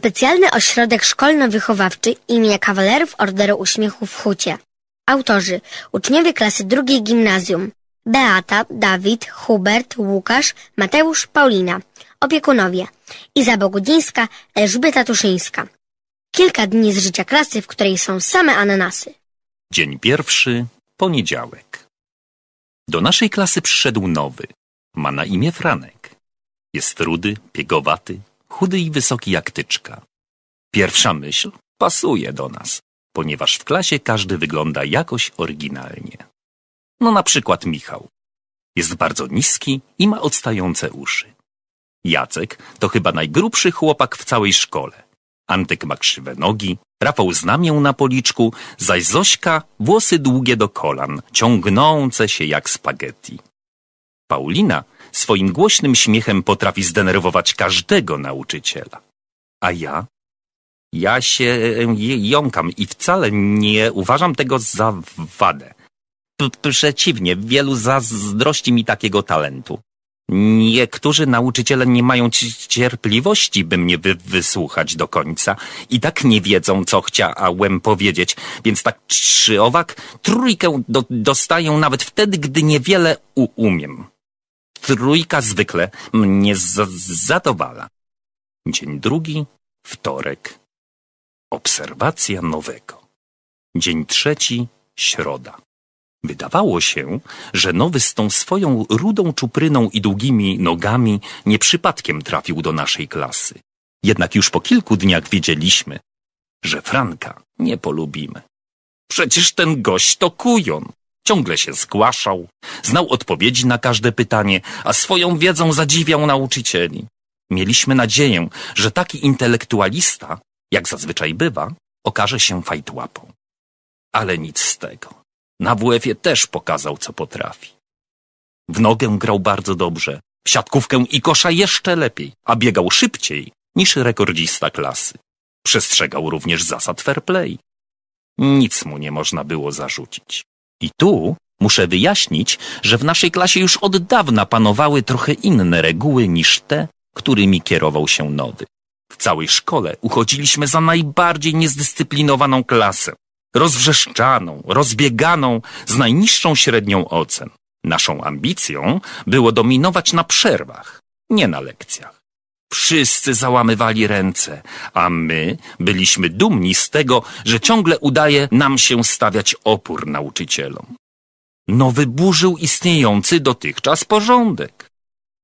Specjalny Ośrodek Szkolno-Wychowawczy im. Kawalerów Orderu Uśmiechu w Hucie. Autorzy: uczniowie klasy drugiej gimnazjum. Beata, Dawid, Hubert, Łukasz, Mateusz, Paulina. Opiekunowie: Iza Bogudzińska, Elżbieta Tuszyńska. Kilka dni z życia klasy, w której są same ananasy. Dzień pierwszy, poniedziałek. Do naszej klasy przyszedł nowy. Ma na imię Franek. Jest rudy, piegowaty, chudy i wysoki jak tyczka. Pierwsza myśl pasuje do nas, ponieważ w klasie każdy wygląda jakoś oryginalnie. No na przykład Michał. Jest bardzo niski i ma odstające uszy. Jacek to chyba najgrubszy chłopak w całej szkole. Antek ma krzywe nogi, Rafał znamię na policzku, zaś Zośka włosy długie do kolan, ciągnące się jak spaghetti. Paulina Swoim głośnym śmiechem potrafi zdenerwować każdego nauczyciela. A ja? Ja się e, e, jąkam i wcale nie uważam tego za wadę. P przeciwnie, wielu zazdrości mi takiego talentu. Niektórzy nauczyciele nie mają cierpliwości, by mnie wy wysłuchać do końca. I tak nie wiedzą, co chciałem powiedzieć, więc tak czy owak, trójkę do dostaję nawet wtedy, gdy niewiele umiem trójka zwykle mnie zadowala. Dzień drugi, wtorek. Obserwacja nowego. Dzień trzeci, środa. Wydawało się, że nowy z tą swoją rudą czupryną i długimi nogami nie przypadkiem trafił do naszej klasy. Jednak już po kilku dniach wiedzieliśmy, że Franka nie polubimy. Przecież ten gość to kujon. Ciągle się zgłaszał, znał odpowiedzi na każde pytanie, a swoją wiedzą zadziwiał nauczycieli. Mieliśmy nadzieję, że taki intelektualista, jak zazwyczaj bywa, okaże się fajtłapą. Ale nic z tego. Na WF-ie też pokazał, co potrafi. W nogę grał bardzo dobrze, w siatkówkę i kosza jeszcze lepiej, a biegał szybciej niż rekordzista klasy. Przestrzegał również zasad fair play. Nic mu nie można było zarzucić. I tu muszę wyjaśnić, że w naszej klasie już od dawna panowały trochę inne reguły niż te, którymi kierował się Nowy. W całej szkole uchodziliśmy za najbardziej niezdyscyplinowaną klasę, rozwrzeszczaną, rozbieganą, z najniższą średnią ocen. Naszą ambicją było dominować na przerwach, nie na lekcjach. Wszyscy załamywali ręce, a my byliśmy dumni z tego, że ciągle udaje nam się stawiać opór nauczycielom. No wyburzył istniejący dotychczas porządek.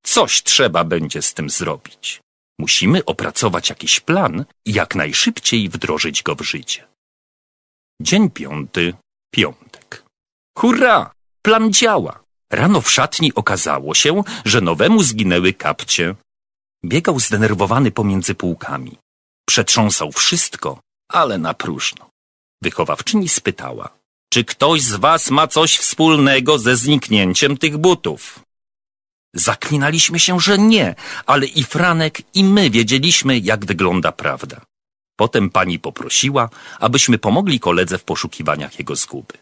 Coś trzeba będzie z tym zrobić. Musimy opracować jakiś plan i jak najszybciej wdrożyć go w życie. Dzień piąty, piątek. Hurra! Plan działa! Rano w szatni okazało się, że nowemu zginęły kapcie, Biegał zdenerwowany pomiędzy półkami. Przetrząsał wszystko, ale na próżno. Wychowawczyni spytała, czy ktoś z was ma coś wspólnego ze zniknięciem tych butów? Zaklinaliśmy się, że nie, ale i Franek, i my wiedzieliśmy, jak wygląda prawda. Potem pani poprosiła, abyśmy pomogli koledze w poszukiwaniach jego zguby.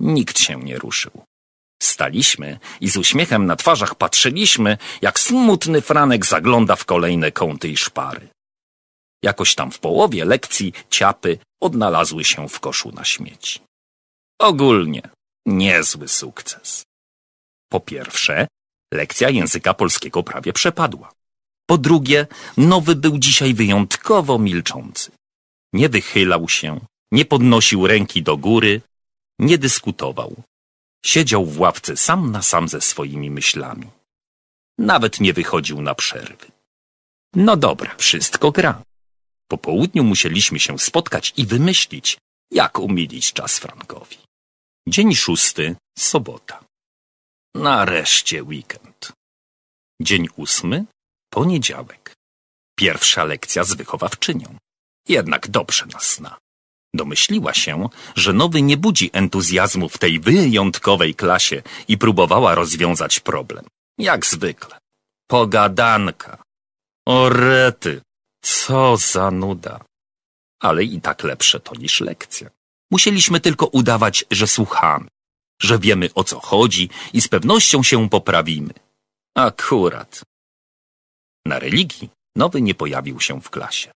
Nikt się nie ruszył. Staliśmy i z uśmiechem na twarzach patrzyliśmy, jak smutny Franek zagląda w kolejne kąty i szpary. Jakoś tam w połowie lekcji ciapy odnalazły się w koszu na śmieci. Ogólnie niezły sukces. Po pierwsze, lekcja języka polskiego prawie przepadła. Po drugie, nowy był dzisiaj wyjątkowo milczący. Nie wychylał się, nie podnosił ręki do góry, nie dyskutował. Siedział w ławce sam na sam ze swoimi myślami. Nawet nie wychodził na przerwy. No dobra, wszystko gra. Po południu musieliśmy się spotkać i wymyślić, jak umilić czas Frankowi. Dzień szósty, sobota. Nareszcie weekend. Dzień ósmy, poniedziałek. Pierwsza lekcja z wychowawczynią. Jednak dobrze nas zna. Domyśliła się, że nowy nie budzi entuzjazmu w tej wyjątkowej klasie i próbowała rozwiązać problem. Jak zwykle. Pogadanka. Orety. co za nuda. Ale i tak lepsze to niż lekcja. Musieliśmy tylko udawać, że słuchamy, że wiemy o co chodzi i z pewnością się poprawimy. Akurat. Na religii nowy nie pojawił się w klasie.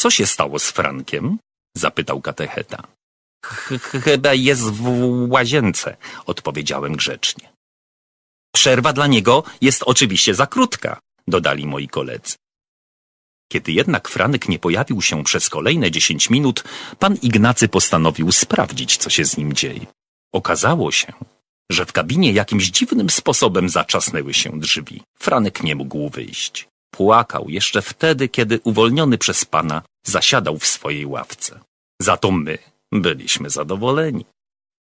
Co się stało z Frankiem? zapytał katecheta. Chyba jest w łazience, odpowiedziałem grzecznie. Przerwa dla niego jest oczywiście za krótka, dodali moi koledzy. Kiedy jednak Franek nie pojawił się przez kolejne dziesięć minut, pan Ignacy postanowił sprawdzić, co się z nim dzieje. Okazało się, że w kabinie jakimś dziwnym sposobem zaczasnęły się drzwi. Franek nie mógł wyjść. Płakał jeszcze wtedy, kiedy uwolniony przez pana zasiadał w swojej ławce. Za to my byliśmy zadowoleni.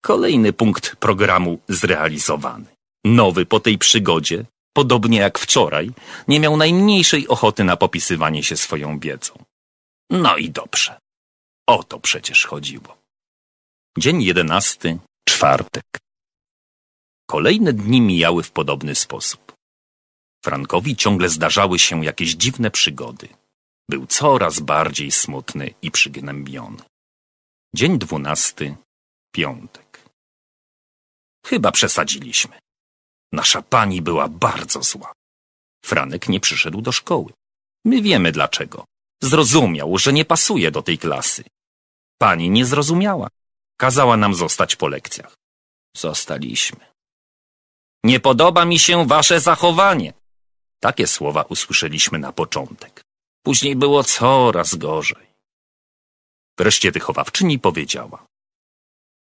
Kolejny punkt programu zrealizowany. Nowy po tej przygodzie, podobnie jak wczoraj, nie miał najmniejszej ochoty na popisywanie się swoją wiedzą. No i dobrze. O to przecież chodziło. Dzień jedenasty, czwartek. Kolejne dni mijały w podobny sposób. Frankowi ciągle zdarzały się jakieś dziwne przygody. Był coraz bardziej smutny i przygnębiony. Dzień dwunasty, piątek. Chyba przesadziliśmy. Nasza pani była bardzo zła. Franek nie przyszedł do szkoły. My wiemy dlaczego. Zrozumiał, że nie pasuje do tej klasy. Pani nie zrozumiała. Kazała nam zostać po lekcjach. Zostaliśmy. Nie podoba mi się wasze zachowanie, takie słowa usłyszeliśmy na początek. Później było coraz gorzej. Wreszcie wychowawczyni powiedziała.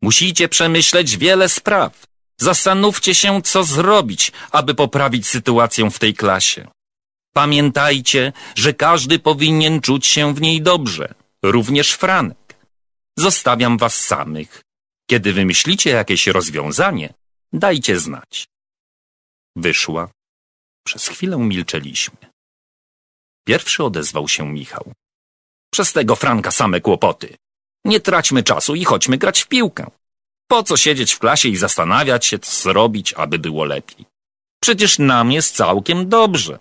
Musicie przemyśleć wiele spraw. Zastanówcie się, co zrobić, aby poprawić sytuację w tej klasie. Pamiętajcie, że każdy powinien czuć się w niej dobrze, również Franek. Zostawiam was samych. Kiedy wymyślicie jakieś rozwiązanie, dajcie znać. Wyszła przez chwilę milczeliśmy. Pierwszy odezwał się Michał. Przez tego Franka same kłopoty. Nie traćmy czasu i chodźmy grać w piłkę. Po co siedzieć w klasie i zastanawiać się, co zrobić, aby było lepiej? Przecież nam jest całkiem dobrze.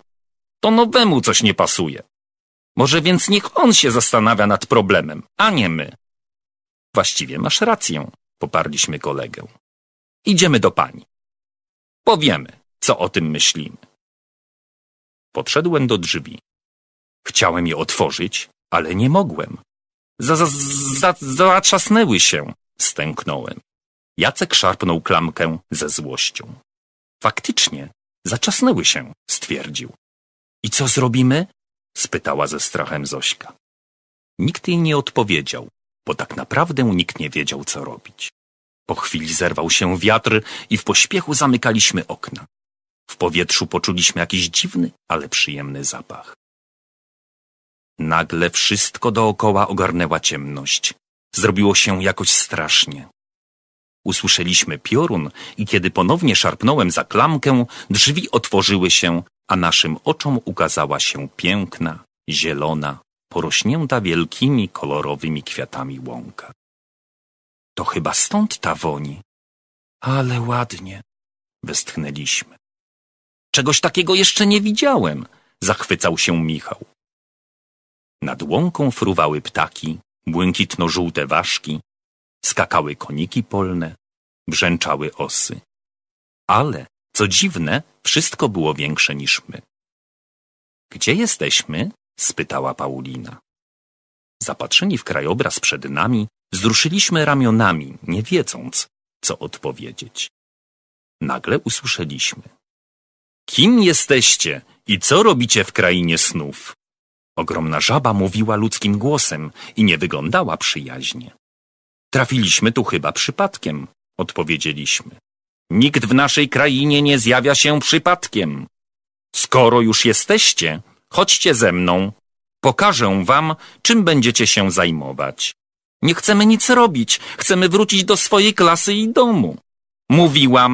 To nowemu coś nie pasuje. Może więc niech on się zastanawia nad problemem, a nie my. Właściwie masz rację, poparliśmy kolegę. Idziemy do pani. Powiemy, co o tym myślimy. Podszedłem do drzwi. Chciałem je otworzyć, ale nie mogłem. Za, za, za, zatrzasnęły się, stęknąłem. Jacek szarpnął klamkę ze złością. Faktycznie, zaczasnęły się, stwierdził. I co zrobimy? spytała ze strachem Zośka. Nikt jej nie odpowiedział, bo tak naprawdę nikt nie wiedział, co robić. Po chwili zerwał się wiatr i w pośpiechu zamykaliśmy okna. W powietrzu poczuliśmy jakiś dziwny, ale przyjemny zapach. Nagle wszystko dookoła ogarnęła ciemność. Zrobiło się jakoś strasznie. Usłyszeliśmy piorun i kiedy ponownie szarpnąłem za klamkę, drzwi otworzyły się, a naszym oczom ukazała się piękna, zielona, porośnięta wielkimi, kolorowymi kwiatami łąka. To chyba stąd ta woni. Ale ładnie, westchnęliśmy. Czegoś takiego jeszcze nie widziałem, zachwycał się Michał. Nad łąką fruwały ptaki, błękitno-żółte ważki, skakały koniki polne, brzęczały osy. Ale, co dziwne, wszystko było większe niż my. Gdzie jesteśmy? spytała Paulina. Zapatrzeni w krajobraz przed nami, wzruszyliśmy ramionami, nie wiedząc, co odpowiedzieć. Nagle usłyszeliśmy. Kim jesteście i co robicie w krainie snów? Ogromna żaba mówiła ludzkim głosem i nie wyglądała przyjaźnie. Trafiliśmy tu chyba przypadkiem, odpowiedzieliśmy. Nikt w naszej krainie nie zjawia się przypadkiem. Skoro już jesteście, chodźcie ze mną. Pokażę wam, czym będziecie się zajmować. Nie chcemy nic robić, chcemy wrócić do swojej klasy i domu. Mówiłam,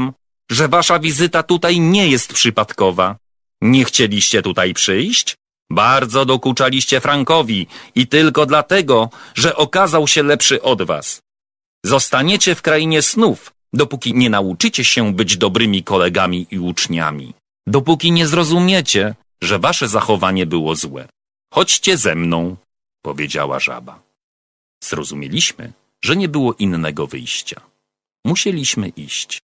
że wasza wizyta tutaj nie jest przypadkowa. Nie chcieliście tutaj przyjść? Bardzo dokuczaliście Frankowi i tylko dlatego, że okazał się lepszy od was. Zostaniecie w krainie snów, dopóki nie nauczycie się być dobrymi kolegami i uczniami. Dopóki nie zrozumiecie, że wasze zachowanie było złe. Chodźcie ze mną, powiedziała żaba. Zrozumieliśmy, że nie było innego wyjścia. Musieliśmy iść.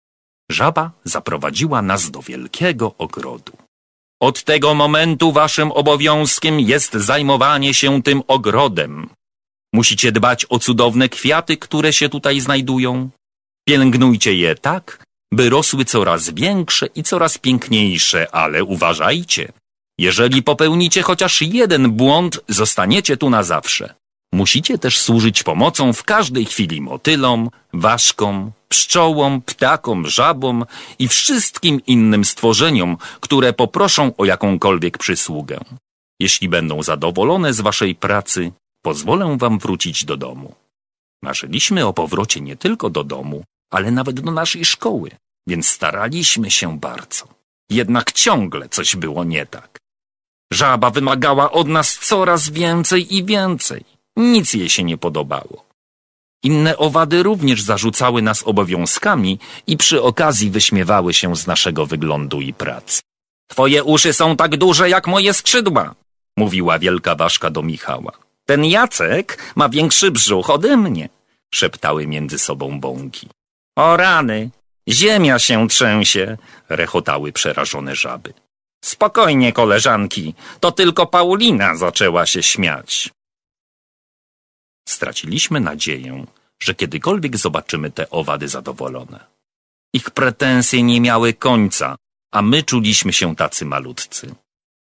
Żaba zaprowadziła nas do wielkiego ogrodu. Od tego momentu waszym obowiązkiem jest zajmowanie się tym ogrodem. Musicie dbać o cudowne kwiaty, które się tutaj znajdują. Pielęgnujcie je tak, by rosły coraz większe i coraz piękniejsze, ale uważajcie. Jeżeli popełnicie chociaż jeden błąd, zostaniecie tu na zawsze. Musicie też służyć pomocą w każdej chwili motylom, ważkom, pszczołom, ptakom, żabom i wszystkim innym stworzeniom, które poproszą o jakąkolwiek przysługę. Jeśli będą zadowolone z waszej pracy, pozwolę wam wrócić do domu. Marzyliśmy o powrocie nie tylko do domu, ale nawet do naszej szkoły, więc staraliśmy się bardzo. Jednak ciągle coś było nie tak. Żaba wymagała od nas coraz więcej i więcej. Nic jej się nie podobało. Inne owady również zarzucały nas obowiązkami i przy okazji wyśmiewały się z naszego wyglądu i pracy. Twoje uszy są tak duże jak moje skrzydła, mówiła wielka ważka do Michała. Ten Jacek ma większy brzuch ode mnie, szeptały między sobą bąki. O rany, ziemia się trzęsie, rechotały przerażone żaby. Spokojnie, koleżanki, to tylko Paulina zaczęła się śmiać. Straciliśmy nadzieję, że kiedykolwiek zobaczymy te owady zadowolone. Ich pretensje nie miały końca, a my czuliśmy się tacy malutcy.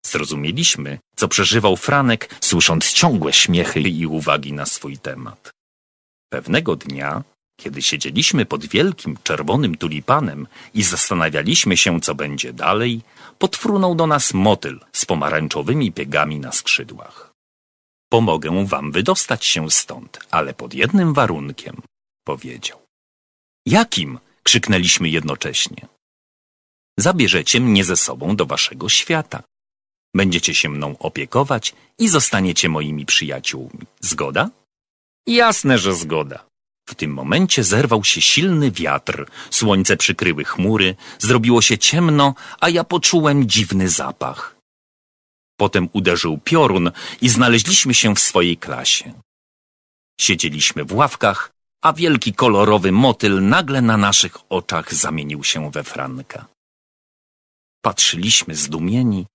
Zrozumieliśmy, co przeżywał Franek, słysząc ciągłe śmiechy i uwagi na swój temat. Pewnego dnia, kiedy siedzieliśmy pod wielkim czerwonym tulipanem i zastanawialiśmy się, co będzie dalej, podfrunął do nas motyl z pomarańczowymi piegami na skrzydłach. Pomogę wam wydostać się stąd, ale pod jednym warunkiem, powiedział. Jakim? krzyknęliśmy jednocześnie. Zabierzecie mnie ze sobą do waszego świata. Będziecie się mną opiekować i zostaniecie moimi przyjaciółmi. Zgoda? Jasne, że zgoda. W tym momencie zerwał się silny wiatr, słońce przykryły chmury, zrobiło się ciemno, a ja poczułem dziwny zapach. Potem uderzył piorun i znaleźliśmy się w swojej klasie. Siedzieliśmy w ławkach, a wielki kolorowy motyl nagle na naszych oczach zamienił się we Franka. Patrzyliśmy zdumieni,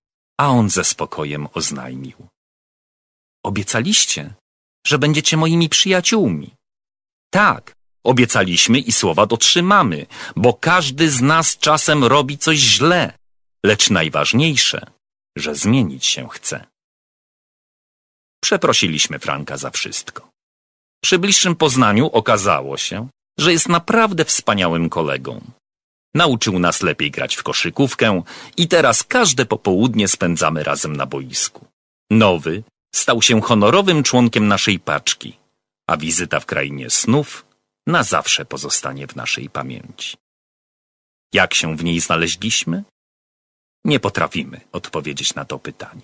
a on ze spokojem oznajmił. Obiecaliście, że będziecie moimi przyjaciółmi. Tak, obiecaliśmy i słowa dotrzymamy, bo każdy z nas czasem robi coś źle, lecz najważniejsze – że zmienić się chce. Przeprosiliśmy Franka za wszystko. Przy bliższym poznaniu okazało się, że jest naprawdę wspaniałym kolegą. Nauczył nas lepiej grać w koszykówkę i teraz każde popołudnie spędzamy razem na boisku. Nowy stał się honorowym członkiem naszej paczki, a wizyta w krainie snów na zawsze pozostanie w naszej pamięci. Jak się w niej znaleźliśmy? Nie potrafimy odpowiedzieć na to pytanie